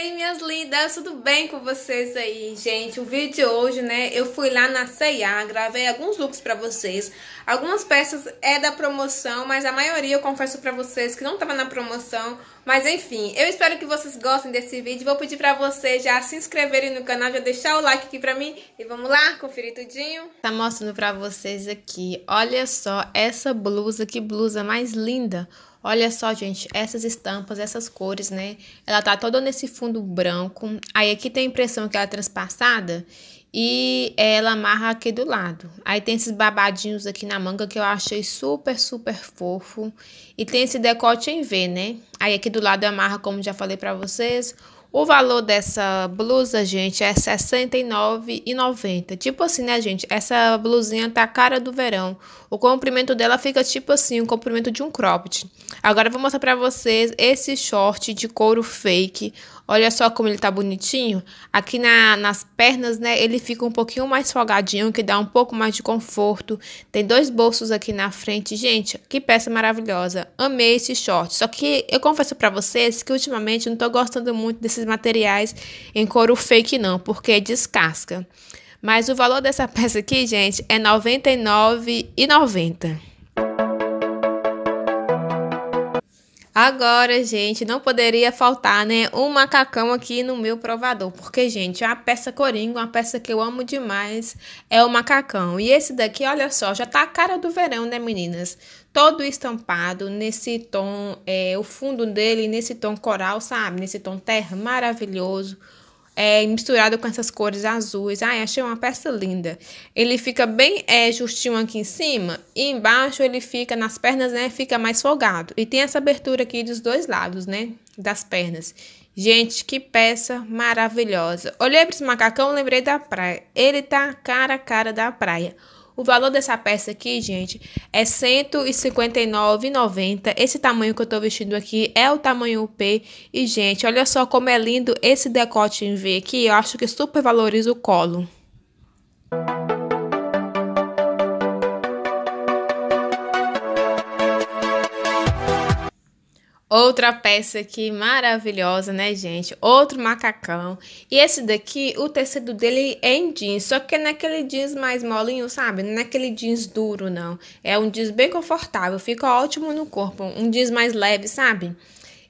aí, minhas lindas? Tudo bem com vocês aí, gente? O vídeo de hoje, né? Eu fui lá na C&A, gravei alguns looks pra vocês. Algumas peças é da promoção, mas a maioria eu confesso pra vocês que não tava na promoção. Mas enfim, eu espero que vocês gostem desse vídeo. Vou pedir pra vocês já se inscreverem no canal, já deixar o like aqui pra mim. E vamos lá, conferir tudinho. Tá mostrando pra vocês aqui, olha só essa blusa, que blusa mais linda. Olha só, gente, essas estampas, essas cores, né? Ela tá toda nesse fundo branco. Aí aqui tem a impressão que ela é transpassada e ela amarra aqui do lado. Aí tem esses babadinhos aqui na manga que eu achei super, super fofo. E tem esse decote em V, né? Aí aqui do lado amarra, como já falei pra vocês, o valor dessa blusa, gente, é R$ 69,90. Tipo assim, né, gente? Essa blusinha tá a cara do verão. O comprimento dela fica tipo assim, o comprimento de um cropped. Agora eu vou mostrar pra vocês esse short de couro fake. Olha só como ele tá bonitinho. Aqui na, nas pernas, né, ele fica um pouquinho mais folgadinho, que dá um pouco mais de conforto. Tem dois bolsos aqui na frente. Gente, que peça maravilhosa. Amei esse short. Só que eu confesso pra vocês que ultimamente eu não tô gostando muito desse esses materiais em couro fake não, porque descasca. Mas o valor dessa peça aqui, gente, é R$ 99,90. Agora, gente, não poderia faltar, né, um macacão aqui no meu provador, porque, gente, é a peça coringa, uma peça que eu amo demais, é o macacão. E esse daqui, olha só, já tá a cara do verão, né, meninas? Todo estampado nesse tom, é, o fundo dele nesse tom coral, sabe? Nesse tom terra maravilhoso é, misturado com essas cores azuis. Ai, achei uma peça linda. Ele fica bem é, justinho aqui em cima e embaixo ele fica nas pernas, né? Fica mais folgado. E tem essa abertura aqui dos dois lados, né? Das pernas. Gente, que peça maravilhosa. Olhei para esse macacão, lembrei da praia. Ele tá cara a cara da praia. O valor dessa peça aqui, gente, é R$159,90. Esse tamanho que eu tô vestindo aqui é o tamanho P. E, gente, olha só como é lindo esse decote em V aqui. Eu acho que super valoriza o colo. Outra peça aqui maravilhosa, né, gente? Outro macacão. E esse daqui, o tecido dele é em jeans, só que não é aquele jeans mais molinho, sabe? Não é aquele jeans duro, não. É um jeans bem confortável, fica ótimo no corpo. Um jeans mais leve, sabe?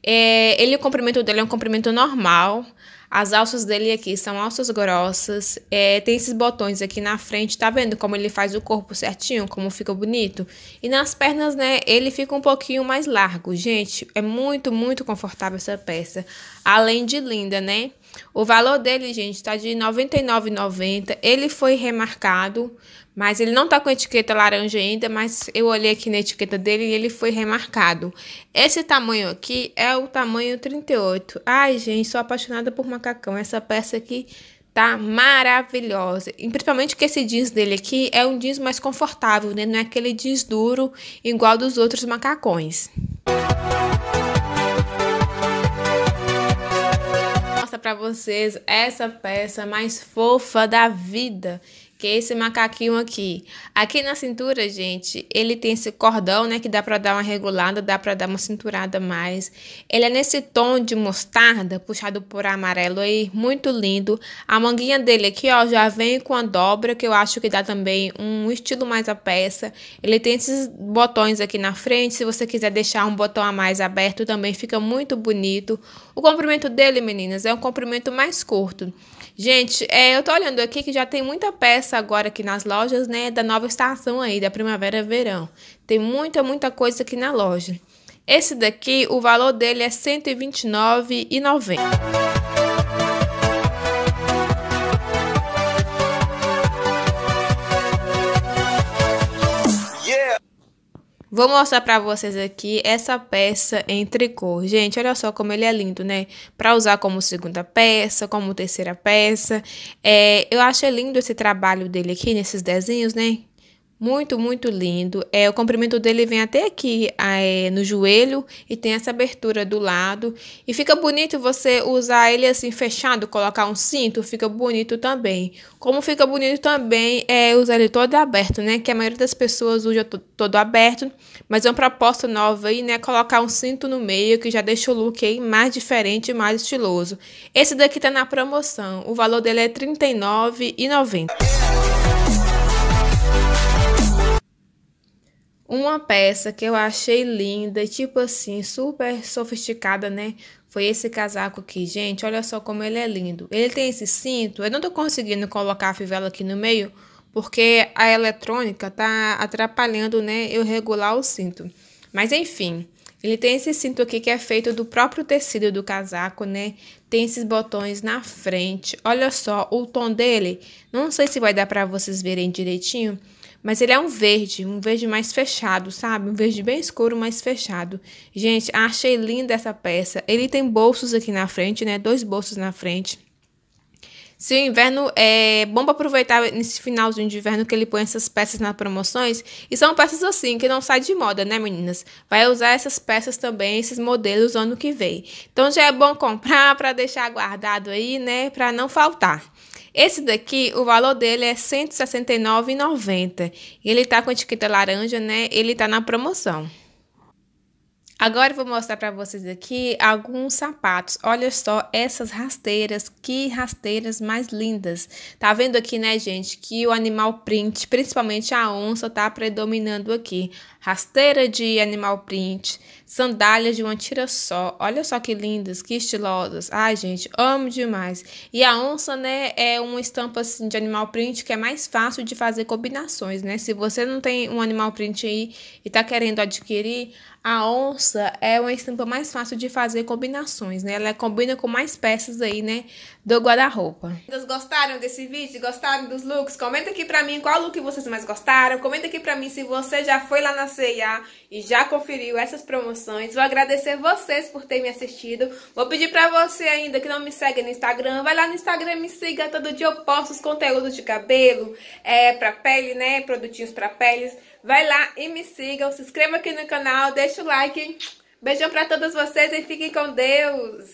É, ele, o comprimento dele é um comprimento normal. As alças dele aqui são alças grossas. É, tem esses botões aqui na frente, tá vendo como ele faz o corpo certinho, como fica bonito? E nas pernas, né, ele fica um pouquinho mais largo. Gente, é muito, muito confortável essa peça. Além de linda, né? O valor dele, gente, está de R$ 99,90. Ele foi remarcado, mas ele não está com etiqueta laranja ainda, mas eu olhei aqui na etiqueta dele e ele foi remarcado. Esse tamanho aqui é o tamanho 38. Ai, gente, sou apaixonada por macacão. Essa peça aqui tá maravilhosa. E principalmente que esse jeans dele aqui é um jeans mais confortável, né? Não é aquele jeans duro igual dos outros macacões. para vocês essa peça mais fofa da vida que é esse macaquinho aqui. Aqui na cintura, gente, ele tem esse cordão, né, que dá pra dar uma regulada, dá pra dar uma cinturada mais. Ele é nesse tom de mostarda, puxado por amarelo aí, muito lindo. A manguinha dele aqui, ó, já vem com a dobra, que eu acho que dá também um estilo mais à peça. Ele tem esses botões aqui na frente, se você quiser deixar um botão a mais aberto também fica muito bonito. O comprimento dele, meninas, é um comprimento mais curto. Gente, é, eu tô olhando aqui que já tem muita peça agora aqui nas lojas, né? Da nova estação aí, da primavera verão. Tem muita, muita coisa aqui na loja. Esse daqui, o valor dele é R$ 129,90. Vou mostrar para vocês aqui essa peça em tricô. Gente, olha só como ele é lindo, né? Para usar como segunda peça, como terceira peça. É, eu achei lindo esse trabalho dele aqui, nesses desenhos, né? Muito, muito lindo. É, o comprimento dele vem até aqui é, no joelho e tem essa abertura do lado. E fica bonito você usar ele assim fechado, colocar um cinto, fica bonito também. Como fica bonito também é usar ele todo aberto, né? Que a maioria das pessoas usa todo aberto, mas é uma proposta nova aí, né? Colocar um cinto no meio que já deixa o look aí mais diferente, mais estiloso. Esse daqui tá na promoção. O valor dele é R$ 39,90. Uma peça que eu achei linda, tipo assim, super sofisticada, né? Foi esse casaco aqui, gente. Olha só como ele é lindo. Ele tem esse cinto. Eu não tô conseguindo colocar a fivela aqui no meio, porque a eletrônica tá atrapalhando, né, eu regular o cinto. Mas enfim, ele tem esse cinto aqui que é feito do próprio tecido do casaco, né? Tem esses botões na frente. Olha só o tom dele. Não sei se vai dar para vocês verem direitinho, mas ele é um verde, um verde mais fechado, sabe? Um verde bem escuro, mais fechado. Gente, achei linda essa peça. Ele tem bolsos aqui na frente, né? Dois bolsos na frente. Se o inverno é bom para aproveitar nesse finalzinho de inverno que ele põe essas peças nas promoções. E são peças assim, que não sai de moda, né, meninas? Vai usar essas peças também, esses modelos ano que vem. Então já é bom comprar para deixar guardado aí, né? Para não faltar. Esse daqui, o valor dele é R$ 169,90. Ele tá com etiqueta laranja, né? Ele tá na promoção. Agora eu vou mostrar para vocês aqui alguns sapatos. Olha só essas rasteiras, que rasteiras mais lindas. Tá vendo aqui, né, gente, que o animal print, principalmente a onça, tá predominando aqui rasteira de animal print, sandálias de uma tira só. Olha só que lindas, que estilosas. Ai, gente, amo demais. E a onça, né, é uma estampa assim de animal print que é mais fácil de fazer combinações, né? Se você não tem um animal print aí e tá querendo adquirir, a onça é uma estampa mais fácil de fazer combinações, né? Ela combina com mais peças aí, né, do guarda-roupa. Vocês gostaram desse vídeo? Gostaram dos looks? Comenta aqui pra mim qual look vocês mais gostaram. Comenta aqui pra mim se você já foi lá na C&A e já conferiu essas promoções. Vou agradecer vocês por terem me assistido. Vou pedir para você ainda que não me segue no Instagram, vai lá no Instagram me siga. Todo dia eu posto os conteúdos de cabelo, é, para pele, né? Produtinhos para peles. Vai lá e me siga Se inscreva aqui no canal, deixa o like. Beijão para todos vocês e fiquem com Deus!